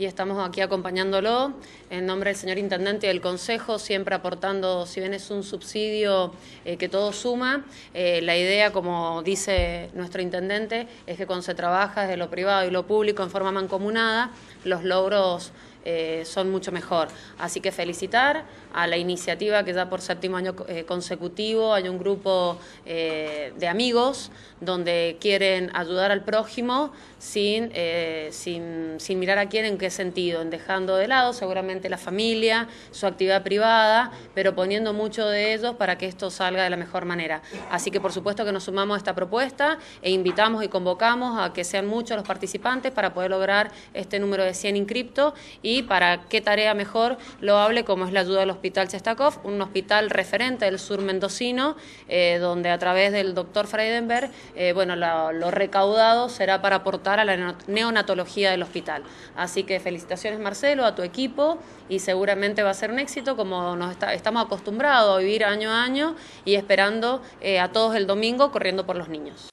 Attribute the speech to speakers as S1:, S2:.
S1: y estamos aquí acompañándolo en nombre del señor Intendente y del Consejo, siempre aportando, si bien es un subsidio eh, que todo suma, eh, la idea, como dice nuestro Intendente, es que cuando se trabaja desde lo privado y lo público en forma mancomunada, los logros eh, son mucho mejor. Así que felicitar a la iniciativa que ya por séptimo año eh, consecutivo hay un grupo eh, de amigos donde quieren ayudar al prójimo sin, sin, mirar a quién, en qué sentido, en dejando de lado seguramente la familia, su actividad privada, pero poniendo mucho de ellos para que esto salga de la mejor manera. Así que por supuesto que nos sumamos a esta propuesta e invitamos y convocamos a que sean muchos los participantes para poder lograr este número de 100 inscriptos y y para qué tarea mejor lo hable como es la ayuda del Hospital Chestakov, un hospital referente del sur mendocino, eh, donde a través del doctor Freidenberg, eh, bueno, lo, recaudado será para aportar a la neonatología del hospital. Así que felicitaciones Marcelo, a tu equipo y seguramente va a ser un éxito como nos estamos acostumbrados a vivir año a año y esperando eh, a todos el domingo corriendo por los niños.